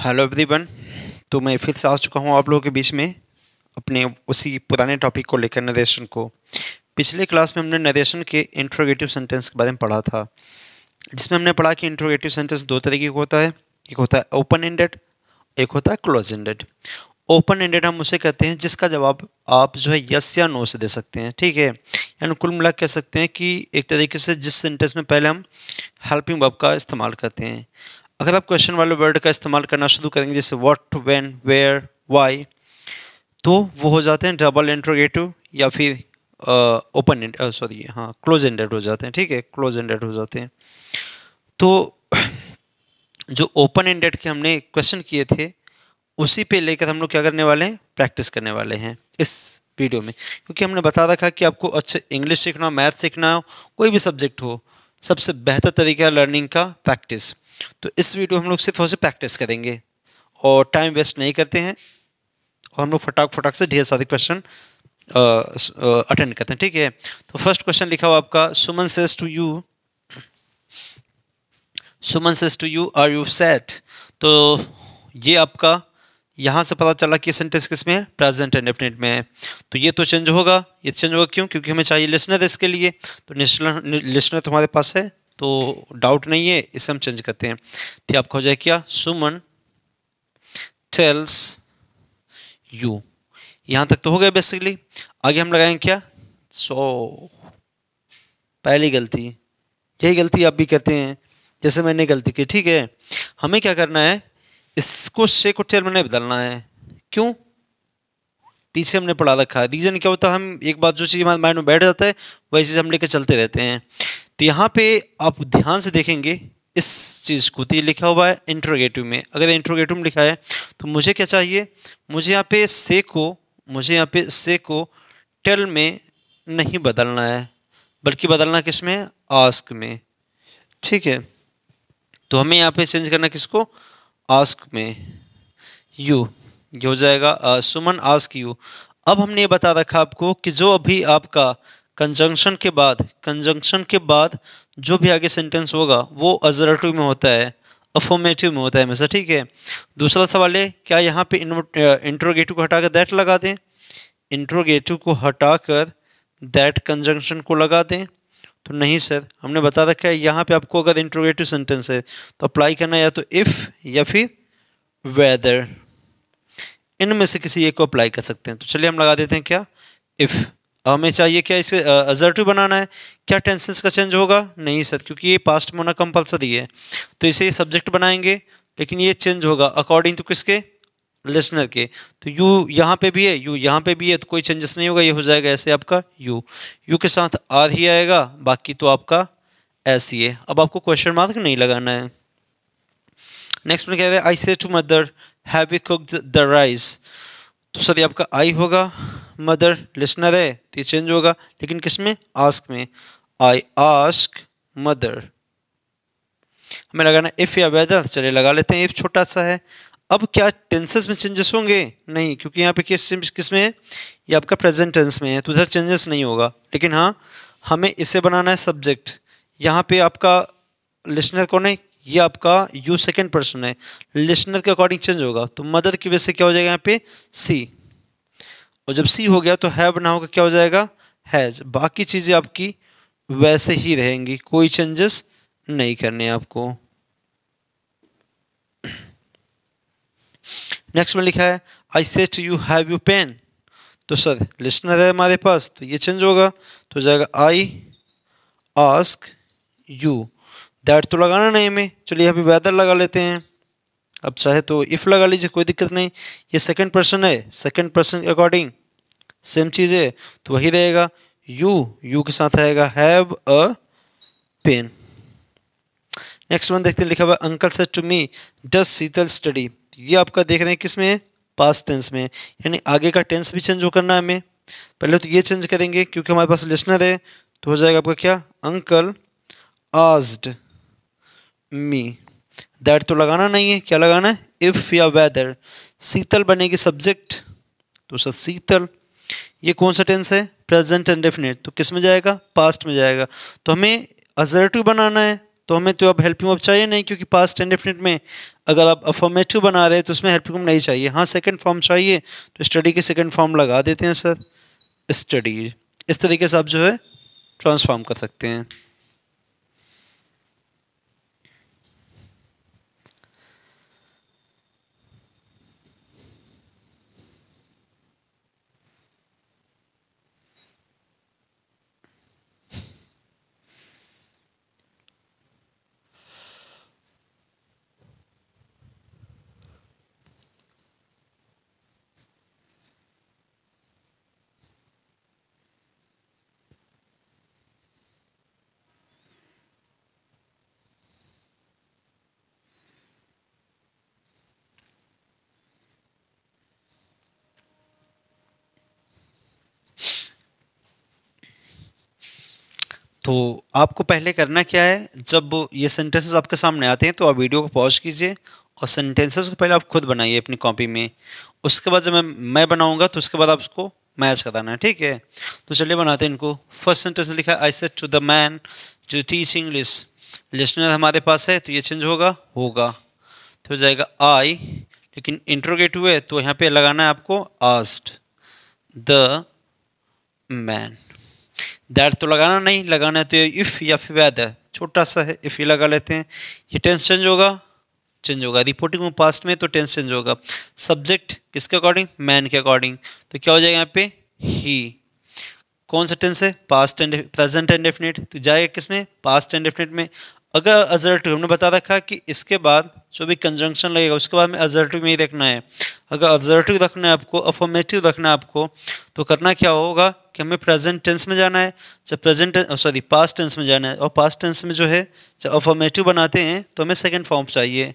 hello everyone तो मैं फिर से आ चुका हूँ आप लोगों के बीच में अपने उसी पुराने टॉपिक को लेकर नरेशन को पिछले क्लास में हमने नरेशन के इंट्रोगेटिव सेंटेंस के बारे में पढ़ा था जिसमें हमने पढ़ा कि इंट्रोगेटिव सेंटेंस दो तरीके का होता है एक होता है ओपन एंडेड एक होता है क्लोज एंडेड ओपन एंडेड हम उसे कहते हैं जिसका जवाब आप जो है यस या नो से दे सकते हैं ठीक है यानी कुल मिला कह सकते हैं कि एक तरीके से जिस सेंटेंस में पहले हम हेल्पिंग वर्ब का इस्तेमाल करते हैं अगर आप क्वेश्चन वाले वर्ड का इस्तेमाल करना शुरू करेंगे जैसे वॉट वेन वेयर वाई तो वो हो जाते हैं डबल इंट्रोगेटिव या फिर ओपन एंड सॉरी हाँ क्लोज एंडेड हो जाते हैं ठीक है क्लोज एंडेड हो जाते हैं तो जो ओपन एंडेड के हमने क्वेश्चन किए थे उसी पे लेकर हम लोग क्या करने वाले हैं प्रैक्टिस करने वाले हैं इस वीडियो में क्योंकि हमने बता रखा कि आपको अच्छे इंग्लिश सीखना मैथ सीखना कोई भी सब्जेक्ट हो सबसे बेहतर तरीका लर्निंग का प्रैक्टिस तो इस वीडियो हम लोग सिर्फ और सिर्फ प्रैक्टिस करेंगे और टाइम वेस्ट नहीं करते हैं और हम लोग फटाक फटाक से ढेर सारे क्वेश्चन अटेंड करते हैं ठीक है तो फर्स्ट क्वेश्चन लिखा हुआ आपका Suman says to you Suman says to you are you set तो ये आपका यहाँ से पता चला कि सेंटेंस किस में है प्रेजेंट एंड डेफिनेट में है तो ये तो चेंज होगा ये चेंज होगा क्यों क्योंकि हमें चाहिए लिसनर इसके लिए तो लिसनर तो हमारे पास है तो डाउट नहीं है इसे हम चेंज करते हैं तो आपका हो जाए क्या सुमन टेल्स यू यहाँ तक तो हो गया बेसिकली आगे हम लगाएंगे क्या सो पहली गलती यही गलती आप भी कहते हैं जैसे मैंने गलती की ठीक है हमें क्या करना है इसको से को टेल में नहीं बदलना है क्यों पीछे हमने पढ़ा रखा है रीज़न क्या होता है हम एक बात जो चीज़ हमारे माइंड में बैठ जाता है वही चीज़ हम लेकर चलते रहते हैं तो यहाँ पे आप ध्यान से देखेंगे इस चीज़ को तो ये लिखा हुआ है इंट्रोगेटिव में अगर इंट्रोगेटिव में लिखा है तो मुझे क्या चाहिए मुझे यहाँ पे से को मुझे यहाँ पे से को टेल में नहीं बदलना है बल्कि बदलना किस में आस्क में ठीक है तो हमें यहाँ पे चेंज करना किसको आस्क में यू ये हो जाएगा आ, uh, सुमन आस्क यू अब हमने ये बता रखा आपको कि जो अभी आपका कंजंक्शन के बाद कंजंक्शन के बाद जो भी आगे सेंटेंस होगा वो अजरटिव में होता है अफॉर्मेटिव में होता है मैसा ठीक है दूसरा सवाल है क्या यहाँ पे इंट्रोगेटिव को हटाकर दैट लगा दें इंट्रोगेटिव को हटाकर दैट कंजंक्शन को लगा दें तो नहीं सर हमने बता रखा है यहाँ पे आपको अगर इंट्रोगेटिव सेंटेंस है तो अप्लाई करना या तो इफ़ या फिर वेदर इनमें से किसी एक को अप्लाई कर सकते हैं तो चलिए हम लगा देते हैं क्या इफ़ हमें चाहिए क्या इसे अजर्टिव बनाना है क्या टेंसेस का चेंज होगा नहीं सर क्योंकि ये पास्ट में होना कंपल्सरी है तो इसे सब्जेक्ट बनाएंगे लेकिन ये चेंज होगा अकॉर्डिंग टू किसके लिसनर के तो यू यहाँ पे भी है यू यहाँ पे भी है तो कोई चेंजेस नहीं होगा ये हो जाएगा ऐसे आपका यू यू के साथ आर ही आएगा बाकी तो आपका ऐसे ही है अब आपको क्वेश्चन मार्क नहीं लगाना है नेक्स्ट में क्या हैं I say to mother have you cooked the rice तो सर ये आपका आई होगा मदर लिसनर है तो ये चेंज होगा लेकिन किस में आस्क में आई आस्क मदर हमें लगाना इफ़ या वेदर चले लगा लेते हैं इफ़ छोटा सा है अब क्या टेंसेस में चेंजेस होंगे नहीं क्योंकि यहाँ पे किस किस में है ये आपका प्रेजेंट टेंस में है तो उधर चेंजेस नहीं होगा लेकिन हाँ हमें इसे बनाना है सब्जेक्ट यहाँ पे आपका लिस्नर कौन है ये आपका यू सेकेंड पर्सन है लिसनर के अकॉर्डिंग चेंज होगा तो मदर की वजह से क्या हो जाएगा यहाँ पे सी और जब सी हो गया तो हैव ना होगा क्या हो जाएगा हैज़ बाकी चीज़ें आपकी वैसे ही रहेंगी कोई चेंजेस नहीं करने आपको नेक्स्ट में लिखा है I said you have you pen तो सर लिस्नर है हमारे पास तो ये चेंज होगा तो जाएगा आई आस्क यू दैट तो लगाना नहीं हमें चलिए अभी वेदर लगा लेते हैं अब चाहे तो इफ़ लगा लीजिए कोई दिक्कत नहीं ये सेकंड पर्सन है सेकंड पर्सन के अकॉर्डिंग सेम चीज़ है तो वही रहेगा यू यू के साथ आएगा have a pen next one देखते हैं लिखा हुआ अंकल से to me does Sheetal study ये आपका देख रहे हैं किस में पास्ट टेंस में यानी आगे का टेंस भी चेंज हो करना है हमें पहले तो ये चेंज करेंगे क्योंकि हमारे पास लिस्टनर है तो हो जाएगा आपका क्या अंकल आज्ड मी दैट तो लगाना नहीं है क्या लगाना है इफ़ या वेदर शीतल बनेगी सब्जेक्ट तो सर शीतल ये कौन सा टेंस है प्रेजेंट एंड डेफिनेट तो किस में जाएगा पास्ट में जाएगा तो हमें अजरटिव बनाना है तो हमें तो अब हेल्पिंग अब चाहिए नहीं क्योंकि पास्ट एंड डेफिनेट में अगर आप अफॉर्मेटिव बना रहे हैं तो उसमें हेल्पिंग नहीं चाहिए हाँ सेकंड फॉर्म चाहिए तो स्टडी के सेकंड फॉर्म लगा देते हैं सर स्टडी इस तरीके से आप जो है ट्रांसफॉर्म कर सकते हैं तो आपको पहले करना क्या है जब ये सेंटेंसेस आपके सामने आते हैं तो आप वीडियो को पॉज कीजिए और सेंटेंसेस को पहले आप खुद बनाइए अपनी कॉपी में उसके बाद जब मैं मैं बनाऊंगा तो उसके बाद आप उसको मैच कराना है ठीक है तो चलिए बनाते हैं इनको फर्स्ट सेंटेंस लिखा है I said to the man जो टीच इंग्लिश लिस्टनर हमारे पास है तो ये चेंज होगा होगा तो हो जाएगा आई लेकिन इंट्रोगेट हुए तो यहाँ पर लगाना है आपको आस्ट द मैन दैट तो लगाना नहीं लगाना तो इफ़ या फिर वैद है छोटा सा है इफ़ ही लगा लेते हैं ये टेंस चेंज होगा चेंज होगा रिपोर्टिंग में पास्ट में तो टेंस चेंज होगा सब्जेक्ट किसके अकॉर्डिंग मैन के अकॉर्डिंग तो क्या हो जाएगा यहाँ पे ही कौन सा टेंस है past and present and definite तो जाएगा किस में पास्ट एंड डेफिनेट में अगर अजर्टिव हमने बता रखा कि इसके बाद जो भी कंजंक्शन लगेगा उसके बाद में अजर्टिव में ही रखना है अगर अजर्टिव रखना है आपको अफॉर्मेटिव रखना है आपको तो करना क्या होगा कि हमें प्रेजेंट टेंस में जाना है जब प्रेजेंट सॉरी पास्ट टेंस में जाना है और पास्ट टेंस में जो है जब अफॉर्मेटिव बनाते हैं तो हमें सेकेंड फॉर्म चाहिए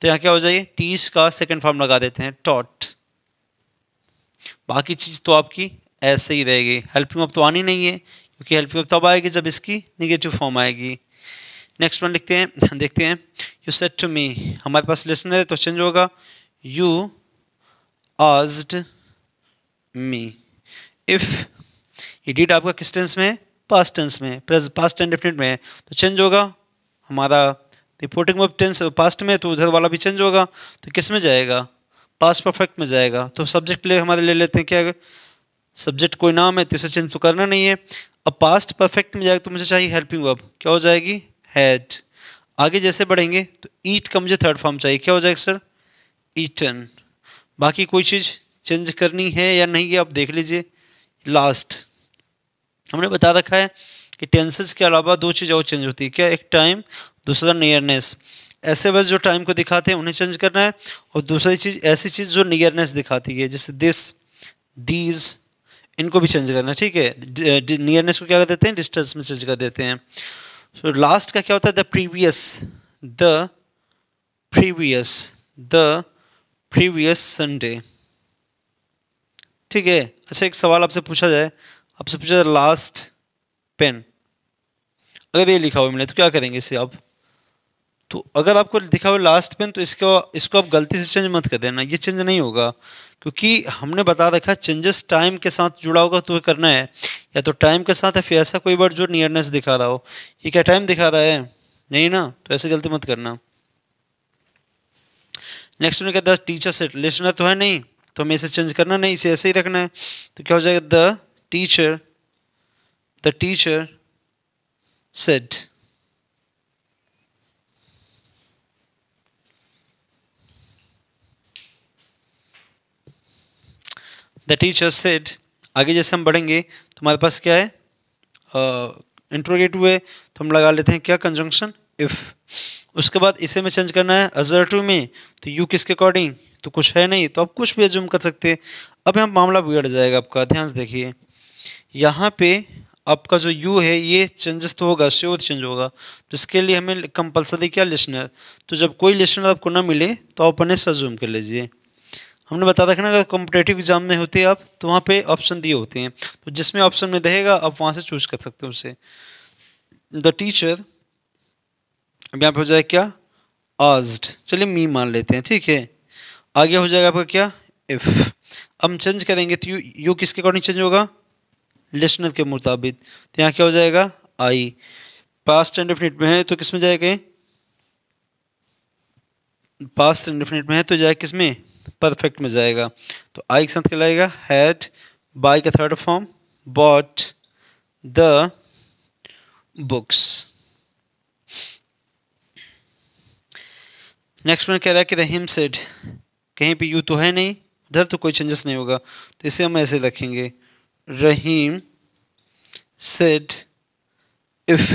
तो यहाँ क्या हो जाइए टीच का सेकेंड फॉर्म लगा देते हैं टॉट बाकी चीज़ तो आपकी ऐसे ही रहेगी हेल्पिंग अब तो आनी नहीं है क्योंकि हेल्पिंग तो अब तब आएगी जब इसकी निगेटिव फॉर्म आएगी नेक्स्ट वन लिखते हैं देखते हैं यू सेट टू मी हमारे पास लिसनर है तो चेंज होगा यू आज्ड मी इफ़ ये डीट आपका किस टेंस में है पास्ट टेंस में प्रेज पास्ट एंड डेफिनेट में है तो चेंज होगा हमारा रिपोर्टिंग वर्ब टेंस पास्ट में तो उधर वाला भी चेंज होगा तो किस में जाएगा पास्ट परफेक्ट में जाएगा तो सब्जेक्ट ले हमारे ले लेते हैं क्या सब्जेक्ट कोई नाम है तो इसे चेंज तो करना नहीं है अब पास्ट परफेक्ट में जाएगा तो मुझे चाहिए हेल्पिंग वर्ब क्या हो जाएगी हैड आगे जैसे बढ़ेंगे तो ईट का मुझे थर्ड फॉर्म चाहिए क्या हो जाएगा सर ईटन बाकी कोई चीज़ चेंज करनी है या नहीं ये आप देख लीजिए लास्ट हमने बता रखा है कि टेंसेस के अलावा दो चीज़ें और चेंज होती है क्या एक टाइम दूसरा नियरनेस ऐसे बस जो टाइम को दिखाते हैं उन्हें चेंज करना है और दूसरी चीज़ ऐसी चीज़ जो नियरनेस दिखाती है जैसे दिस दीज इनको भी चेंज करना है ठीक है नियरनेस को क्या कर देते हैं डिस्टेंस में चेंज कर देते हैं सो लास्ट का क्या होता है the previous the previous the previous Sunday ठीक है अच्छा एक सवाल आपसे पूछा जाए आपसे पूछा जाए लास्ट पेन अगर ये लिखा हुआ मिले तो क्या करेंगे इसे आप तो अगर आपको लिखा हुआ लास्ट पेन तो इसका इसको आप गलती से चेंज मत कर देना ये चेंज नहीं होगा क्योंकि हमने बता रखा चेंजेस टाइम के साथ जुड़ा होगा तो करना है या तो टाइम के साथ है फिर ऐसा कोई वर्ड जो नियरनेस दिखा रहा हो ये क्या टाइम दिखा रहा है नहीं ना तो ऐसे गलती मत करना नेक्स्ट में कहता द टीचर सेट लिसनर तो है नहीं तो हमें इसे चेंज करना नहीं इसे ऐसे ही रखना है तो क्या हो जाएगा the teacher the teacher said the teacher said आगे जैसे हम बढ़ेंगे तो हमारे पास क्या है इंट्रोगेट uh, हुए तो हम लगा लेते हैं क्या कंजंक्शन इफ़ उसके बाद इसे में चेंज करना है अजर टू में तो यू किसके अकॉर्डिंग तो कुछ है नहीं तो आप कुछ भी एज्यूम कर सकते हैं अब यहाँ मामला बिगड़ जाएगा आपका ध्यान से देखिए यहाँ पे आपका जो यू है ये चेंजेस तो होगा श्योर चेंज होगा तो इसके लिए हमें कंपलसरी क्या लिसनर तो जब कोई लिसनर आपको ना मिले तो आप अपने से कर लीजिए हमने बताया रखना ना अगर कॉम्पिटेटिव एग्जाम में होते हैं आप तो वहाँ पे ऑप्शन दिए होते हैं तो जिसमें ऑप्शन में रहेगा आप वहाँ से चूज कर सकते हो उसे द टीचर अब यहाँ पे हो जाएगा क्या आज्ड चलिए मी मान लेते हैं ठीक है आगे हो जाएगा आपका क्या इफ़ हम चेंज करेंगे तो यू यू किसके अकॉर्डिंग चेंज होगा लिस्नर के मुताबिक तो यहाँ क्या हो जाएगा आई पास्ट इंडेफिनिट में है तो किस में जाएगा पास्ट इंडेफिनिट में है तो जाए किस में परफेक्ट में जाएगा तो आई के साथ क्या लगेगा हैड बाय का third form bought the books next में कह रहा है कि रहीम सेड कहीं पे यू तो है नहीं उधर तो कोई चेंजेस नहीं होगा तो इसे हम ऐसे रखेंगे रहीम सेड इफ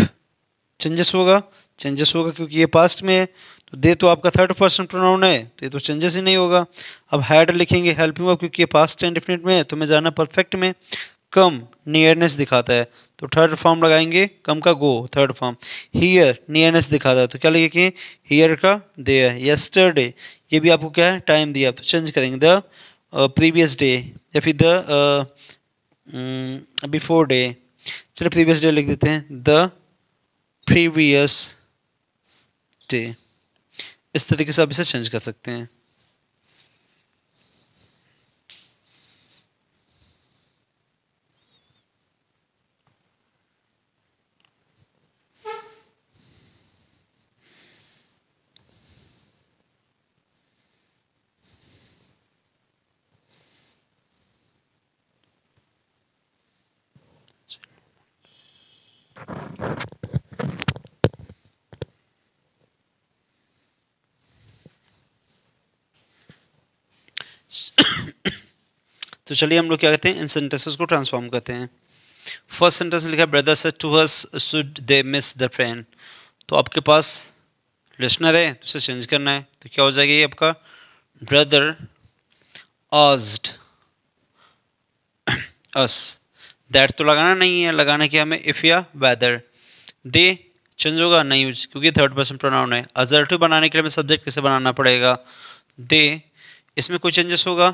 चेंजेस होगा चेंजेस होगा क्योंकि ये पास्ट में है तो दे तो आपका थर्ड पर्सन प्रोनाउन है तो ये तो चेंजेस ही नहीं होगा अब हैड लिखेंगे हेल्पिंग वर्ब क्योंकि ये पास्ट डिफिनेट में है तो मैं जाना परफेक्ट में कम नियरनेस दिखाता है तो थर्ड फॉर्म लगाएंगे कम का go third form here nearness दिखाता है तो क्या लिखेंगे हीयर का दे यस्टरडे ये भी आपको क्या है टाइम दिया तो चेंज करेंगे द प्रीवियस डे या फिर द बिफोर डे चलो प्रीवियस डे लिख देते हैं द प्रीवियस स्टे इस तरीके से आप इसे चेंज कर सकते हैं तो चलिए हम लोग क्या कहते हैं इन सेंटेंसेस को ट्रांसफॉर्म करते हैं फर्स्ट सेंटेंस लिखा है brother said to us should they miss the friend तो आपके पास लिस्नर है तो उसे चेंज करना है तो क्या हो जाएगा ये आपका ब्रदर आज्ड अस दैट तो लगाना नहीं है लगाना क्या हमें इफ़ या वैदर दे चेंज होगा नहीं यूज क्योंकि थर्ड पर्सन प्रोनाउन है अजर टू बनाने के लिए हमें सब्जेक्ट कैसे बनाना पड़ेगा दे इसमें कोई चेंजेस होगा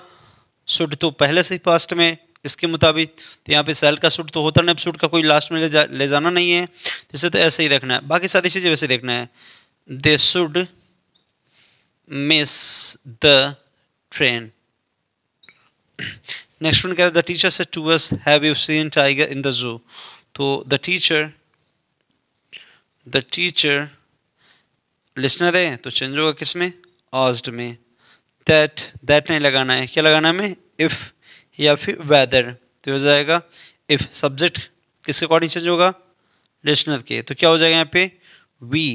शुड तो पहले से ही पास्ट में इसके मुताबिक तो यहाँ पे सेल का सूट तो होता नहीं सूट का कोई लास्ट में ले जा ले जाना नहीं है जैसे तो, तो ऐसे ही रखना है बाकी सारी चीज़ें वैसे देखना है they should miss the train next one कहते हैं the teacher said to us have you seen tiger in the zoo तो the teacher the teacher listener है तो चेंज होगा किस में आज में दैट दैट नहीं लगाना है क्या लगाना है हमें इफ़ या फिर वैदर तो हो जाएगा इफ़ सब्जेक्ट किसके अकॉर्डिंग चेंज होगा लिस्नर के तो क्या हो जाएगा यहाँ पे वी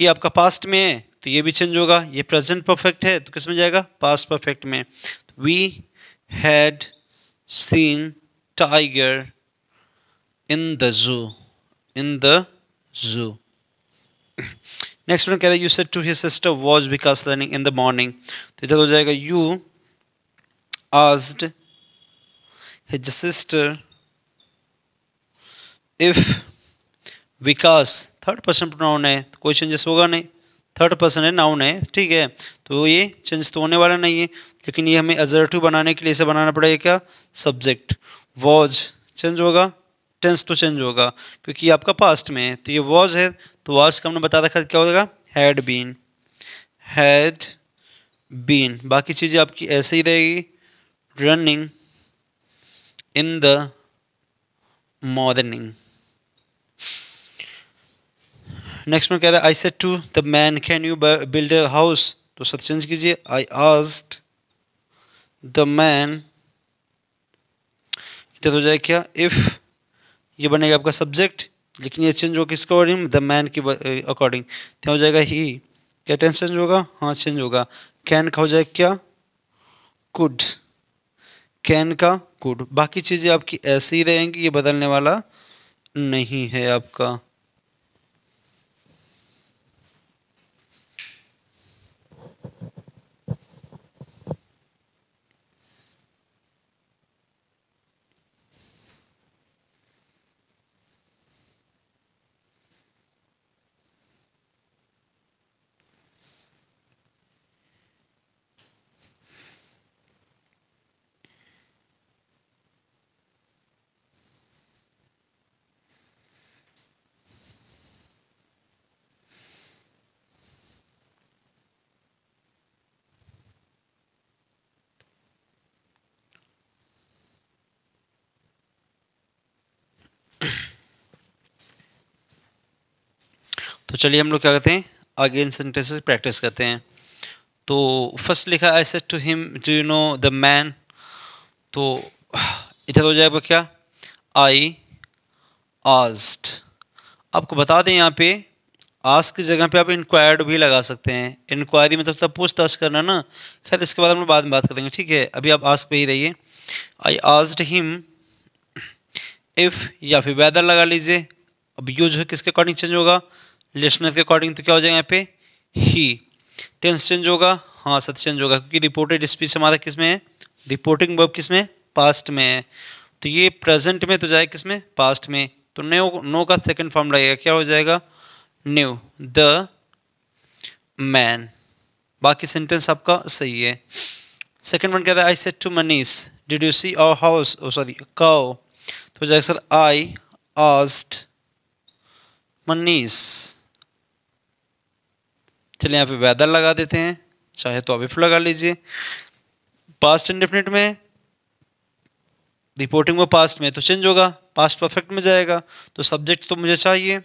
ये आपका पास्ट में है तो ये भी चेंज होगा ये प्रेजेंट परफेक्ट है तो किस में जाएगा पास्ट परफेक्ट में we had seen tiger in the zoo in the zoo next में कह है you said to his sister was Vikas learning in the morning तो इधर हो जाएगा यू आज his sister if Vikas third person pronoun है तो कोई चेंजेस होगा नहीं थर्ड पर्सन है नाउन है ठीक है तो ये चेंज तो होने वाला नहीं है लेकिन ये हमें अजर्टिव बनाने के लिए इसे बनाना पड़ेगा क्या सब्जेक्ट वॉज चेंज होगा टेंस तो चेंज होगा क्योंकि आपका पास्ट में है तो ये वॉज है तो वर्ड्स का हमने बता रखा क्या होगा हैड बीन हैड बीन बाकी चीज़ें आपकी ऐसे ही रहेगी running in the morning next में कह रहा है I said to the man can you build a house तो सर चेंज कीजिए आई आस्ट द मैन इधर हो जाए क्या इफ़ ये बनेगा आपका सब्जेक्ट लेकिन ये चेंज होगा किसके अकॉर्डिंग द मैन की अकॉर्डिंग क्या हो जाएगा ही क्या टेंस चेंज होगा हाँ चेंज होगा कैन का हो जाएगा क्या कुड कैन का कुड बाकी चीज़ें आपकी ऐसी ही रहेंगी ये बदलने वाला नहीं है आपका चलिए हम लोग क्या करते हैं आगे इन सेंटेंसेस प्रैक्टिस करते हैं तो फर्स्ट लिखा I said to him do you know the man तो इधर हो जाएगा क्या आई आस्ट आपको बता दें यहाँ पे आज की जगह पे आप इंक्वायर्ड भी लगा सकते हैं इंक्वायरी मतलब सब पूछताछ करना ना खैर इसके बाद हम लोग बाद में बात करेंगे ठीक है अभी आप आस्क पे ही रहिए आई आस्ड हिम इफ़ या फिर वेदर लगा लीजिए अब यू जो है किसके अकॉर्डिंग चेंज होगा लिस्टनर के अकॉर्डिंग तो क्या हो जाएगा यहाँ पे ही टेंस चेंज होगा हाँ सत चेंज होगा क्योंकि रिपोर्टेड स्पीच हमारा किस में है रिपोर्टिंग वर्ब किस में पास्ट में है तो ये प्रेजेंट में तो जाए किस में पास्ट में तो नो नो का सेकंड फॉर्म लगेगा क्या हो जाएगा न्यू द मैन बाकी सेंटेंस आपका सही है सेकंड वन कहता है I said to Manish did you see our house sorry काओ तो जाएगा सर आई आस्ट मनीष चलिए यहाँ पे वेदर लगा देते हैं चाहे तो अभी लगा लीजिए पास्ट इंडिफिनिट में रिपोर्टिंग वो पास्ट में तो चेंज होगा पास्ट परफेक्ट में जाएगा तो सब्जेक्ट तो मुझे चाहिए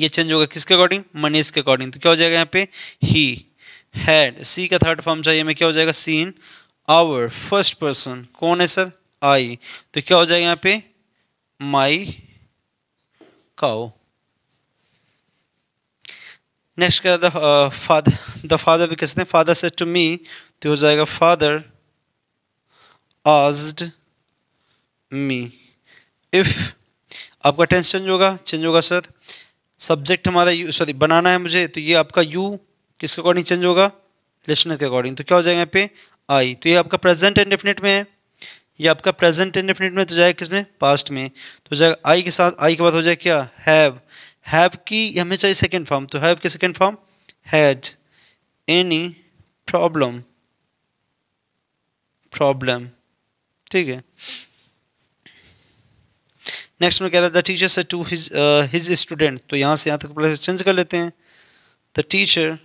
ये चेंज होगा किसके अकॉर्डिंग मनीष के अकॉर्डिंग तो क्या हो जाएगा यहाँ पे ही हैड सी का थर्ड फॉर्म चाहिए हमें क्या हो जाएगा सीन आवर फर्स्ट पर्सन कौन है सर आई तो क्या हो जाएगा यहाँ पे माई काओ नेक्स्ट क्या फादर द फादर भी कहते हैं फादर से टू मी तो हो जाएगा फादर आज्ड मी इफ़ आपका टेंस चेंज होगा चेंज होगा सर सब्जेक्ट हमारा यू सॉरी बनाना है मुझे तो ये आपका यू किसके अकॉर्डिंग चेंज होगा लिसनर के अकॉर्डिंग तो क्या हो जाएगा यहाँ पे आई तो ये आपका प्रेजेंट एंड डेफिनेट में है ये आपका प्रेजेंट एंड डेफिनेट में तो जाएगा किस में पास्ट में तो जाएगा आई के साथ आई के बाद हो जाएगा क्या हैव हैव की हमें चाहिए सेकेंड फॉर्म तो हैव के second form has any problem problem ठीक है नेक्स्ट में रहा है the teacher said to his his student तो यहाँ से यहाँ तक प्लस चेंज कर लेते हैं the teacher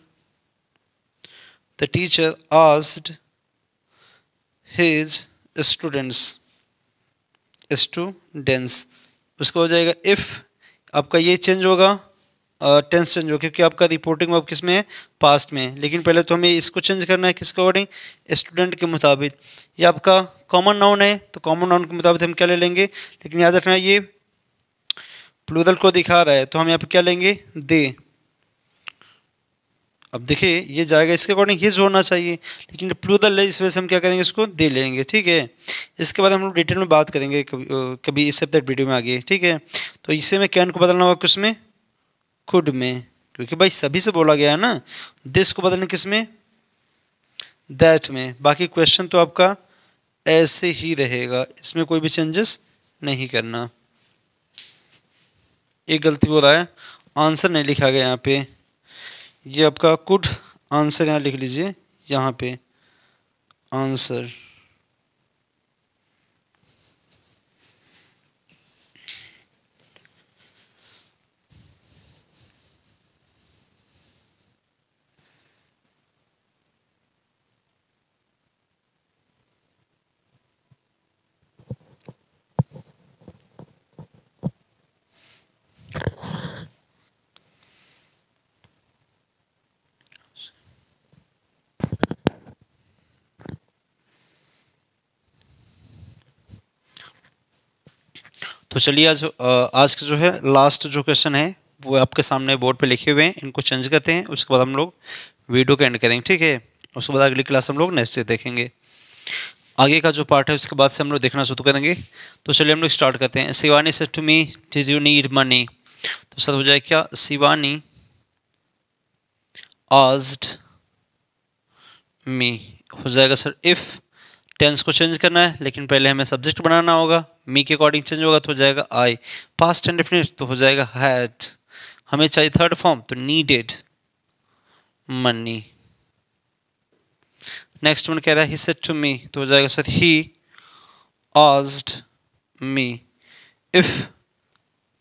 the teacher asked his students students उसका हो जाएगा इफ़ आपका ये चेंज होगा टेंस चेंज होगा क्योंकि आपका रिपोर्टिंग वर्ब किस में है पास्ट में है लेकिन पहले तो हमें इसको चेंज करना है किसके अकॉर्डिंग स्टूडेंट के मुताबिक ये आपका कॉमन नाउन है तो कॉमन नाउन के मुताबिक हम क्या ले लेंगे लेकिन याद रखना ये प्लूरल को दिखा रहा है तो हम यहाँ पर क्या लेंगे दे अब देखिए ये जाएगा इसके अकॉर्डिंग हिज होना चाहिए लेकिन प्लूरल है इस वजह से हम क्या करेंगे इसको दे लेंगे ठीक है इसके बाद हम लोग डिटेल में बात करेंगे कभी, कभी इस हफ्ते वीडियो में आगे ठीक है तो इससे में कैन को बदलना होगा किस में खुद में क्योंकि भाई सभी से बोला गया है ना दिस को बदलना किस में दैट में बाकी क्वेश्चन तो आपका ऐसे ही रहेगा इसमें कोई भी चेंजेस नहीं करना एक गलती हो रहा है आंसर नहीं लिखा गया यहाँ पे ये आपका कुड आंसर यहाँ लिख लीजिए यहाँ पे आंसर तो चलिए आज आज का जो है लास्ट जो क्वेश्चन है वो आपके सामने बोर्ड पे लिखे हुए हैं इनको चेंज करते हैं उसके बाद हम लोग वीडियो का एंड करेंगे ठीक है उसके बाद अगली क्लास हम लोग नेक्स्ट डे देखेंगे आगे का जो पार्ट है उसके बाद से हम लोग देखना शुरू करेंगे तो चलिए हम लोग स्टार्ट करते हैं Shivani said to me does you need money तो सर हो जाए क्या शिवानी आज मी हो जाएगा सर इफ़ टेंस को चेंज करना है लेकिन पहले हमें सब्जेक्ट बनाना होगा मी के अकॉर्डिंग चेंज होगा तो हो जाएगा आई पास्ट एंड डेफिनेट तो हो जाएगा हैड हमें चाहिए थर्ड फॉर्म तो नीडेड मनी नेक्स्ट वन कह रहा है ही टू मी तो हो जाएगा sir he asked me if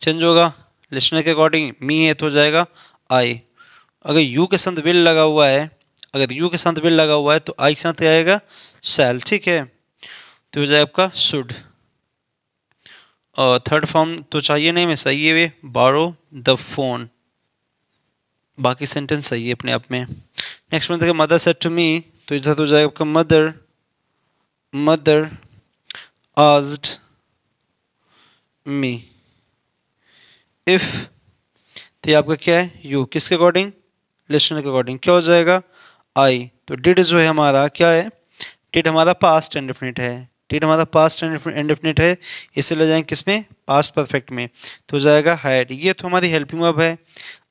change होगा लिस्टनर के अकॉर्डिंग मी है तो हो जाएगा आई अगर यू के संग विल लगा हुआ है अगर यू के साथ विल लगा हुआ है तो आई के साथ आएगा सेल ठीक है तो हो जाए आपका शुड और थर्ड फॉर्म तो चाहिए नहीं मैं सही है वे बारो द फोन बाकी सेंटेंस सही है अपने आप में नेक्स्ट में month mother said to me तो इधर हो जाएगा आपका mother mother asked me if तो ये आपका क्या है यू किसके अकॉर्डिंग लिस्टनर के अकॉर्डिंग क्या हो जाएगा आई तो डिड जो है हमारा क्या है डिड हमारा पास्ट इंडिफिनिट है डिड हमारा पास्ट इंडिफिनिट है इसे ले जाएंगे किस में पास्ट परफेक्ट में तो जाएगा हैड ये तो हमारी हेल्पिंग वर्ब है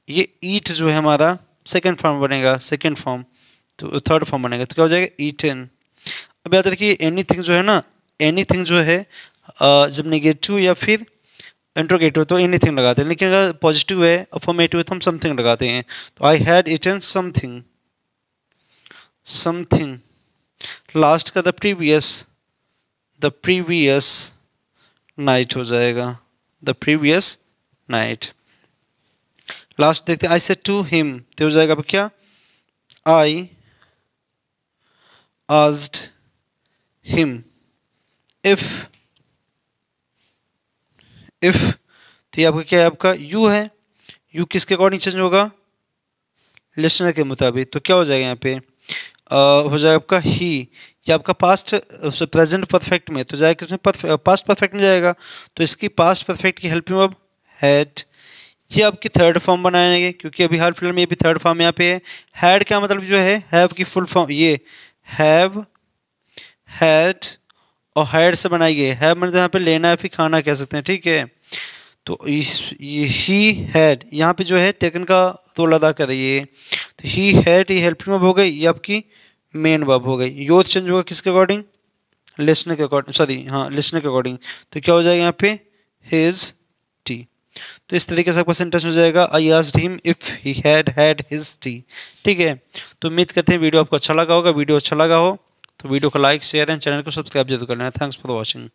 ये ईट जो है हमारा सेकेंड फॉर्म बनेगा सेकेंड फॉर्म तो थर्ड फॉर्म बनेगा तो क्या हो जाएगा ईटन अब याद रखिए एनी थिंग जो है ना एनी थिंग जो है जब निगेटिव या फिर इंट्रोगेटिव तो एनी थिंग लगाते हैं लेकिन अगर पॉजिटिव है अफॉर्मेटिव है तो हम समथिंग लगाते हैं तो I had an something something last का the previous the previous night हो जाएगा द प्रीवियस नाइट लास्ट देखते आई से टू हिम तो हो जाएगा अब क्या I asked him if if तो ये आपका क्या है आपका यू है यू किसके अकॉर्डिंग चेंज होगा लिस्टनर के मुताबिक तो क्या हो जाएगा यहाँ पे हो जाएगा आपका ही या आपका पास्ट प्रेजेंट परफेक्ट में तो जाएगा इसमें पास्ट परफेक्ट में जाएगा तो इसकी पास्ट परफेक्ट की हेल्प में अब हैड ये आपकी थर्ड फॉर्म बनाएंगे क्योंकि अभी हाल फिलहाल में ये भी थर्ड फॉर्म यहाँ पे है हैड क्या मतलब जो है हैव की फुल फॉर्म ये हैव हैड और हैड से बनाई गई हैव मतलब यहाँ पे लेना है फिर खाना कह सकते हैं ठीक है तो ही हैड यहाँ पे जो है टेकन का रोल अदा करिए तो ही हैड ये हेल्पिंग हो गई ये आपकी मेन वर्ब हो गई योथ चेंज होगा किसके अकॉर्डिंग लिस्टनर के अकॉर्डिंग सॉरी हाँ लिस्टनर के अकॉर्डिंग तो क्या हो जाएगा यहाँ पे हिज टी तो इस तरीके से आपका सेंटेंस हो जाएगा I asked him if he had had his tea ठीक है तो उम्मीद करते हैं वीडियो आपको अच्छा लगा होगा वीडियो अच्छा लगा हो तो वीडियो को लाइक शेयर एंड चैनल को सब्सक्राइब जरूर कर लेना थैंक्स फॉर वॉचिंग